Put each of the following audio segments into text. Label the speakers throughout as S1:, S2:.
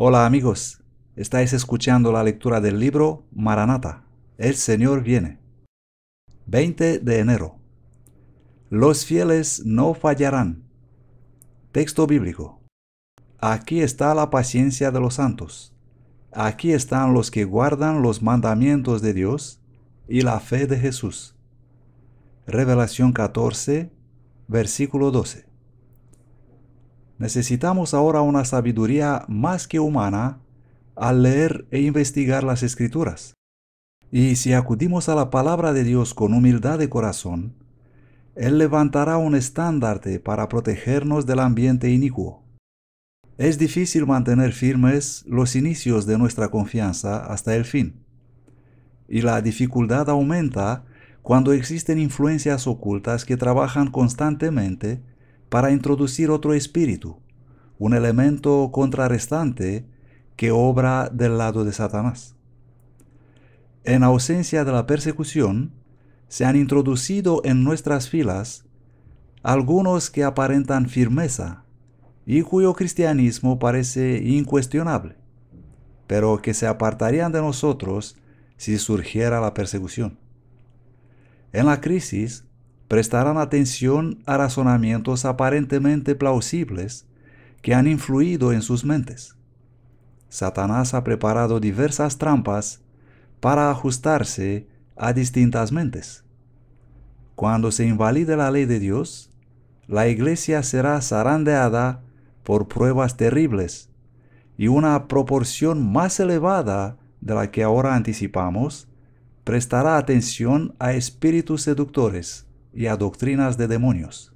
S1: Hola amigos, estáis escuchando la lectura del libro Maranata, El Señor viene. 20 de enero. Los fieles no fallarán. Texto bíblico. Aquí está la paciencia de los santos. Aquí están los que guardan los mandamientos de Dios y la fe de Jesús. Revelación 14, versículo 12. Necesitamos ahora una sabiduría más que humana al leer e investigar las escrituras. Y si acudimos a la palabra de Dios con humildad de corazón, Él levantará un estandarte para protegernos del ambiente inicuo. Es difícil mantener firmes los inicios de nuestra confianza hasta el fin. Y la dificultad aumenta cuando existen influencias ocultas que trabajan constantemente para introducir otro espíritu, un elemento contrarrestante que obra del lado de Satanás. En ausencia de la persecución, se han introducido en nuestras filas algunos que aparentan firmeza y cuyo cristianismo parece incuestionable, pero que se apartarían de nosotros si surgiera la persecución. En la crisis, prestarán atención a razonamientos aparentemente plausibles que han influido en sus mentes. Satanás ha preparado diversas trampas para ajustarse a distintas mentes. Cuando se invalide la ley de Dios, la iglesia será zarandeada por pruebas terribles y una proporción más elevada de la que ahora anticipamos prestará atención a espíritus seductores y a doctrinas de demonios.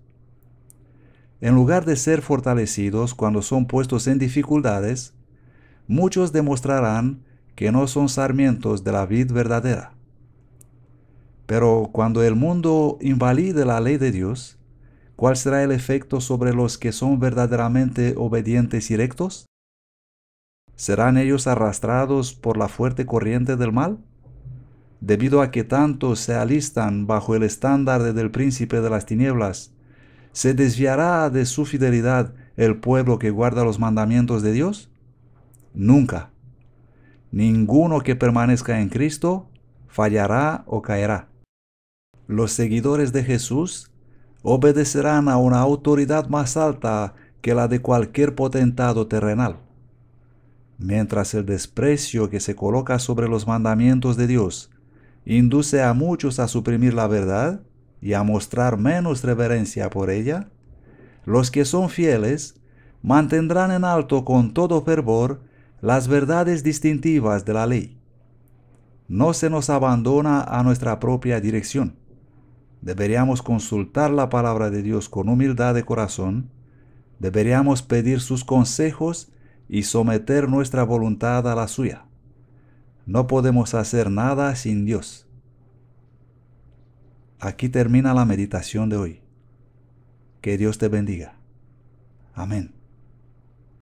S1: En lugar de ser fortalecidos cuando son puestos en dificultades, muchos demostrarán que no son sarmientos de la vid verdadera. Pero cuando el mundo invalide la ley de Dios, ¿cuál será el efecto sobre los que son verdaderamente obedientes y rectos? ¿Serán ellos arrastrados por la fuerte corriente del mal? debido a que tantos se alistan bajo el estándar del príncipe de las tinieblas. ¿Se desviará de su fidelidad el pueblo que guarda los mandamientos de Dios? Nunca. Ninguno que permanezca en Cristo fallará o caerá. Los seguidores de Jesús obedecerán a una autoridad más alta que la de cualquier potentado terrenal. Mientras el desprecio que se coloca sobre los mandamientos de Dios induce a muchos a suprimir la verdad y a mostrar menos reverencia por ella, los que son fieles mantendrán en alto con todo fervor las verdades distintivas de la ley. No se nos abandona a nuestra propia dirección. Deberíamos consultar la palabra de Dios con humildad de corazón, deberíamos pedir sus consejos y someter nuestra voluntad a la suya. No podemos hacer nada sin Dios. Aquí termina la meditación de hoy. Que Dios te bendiga. Amén.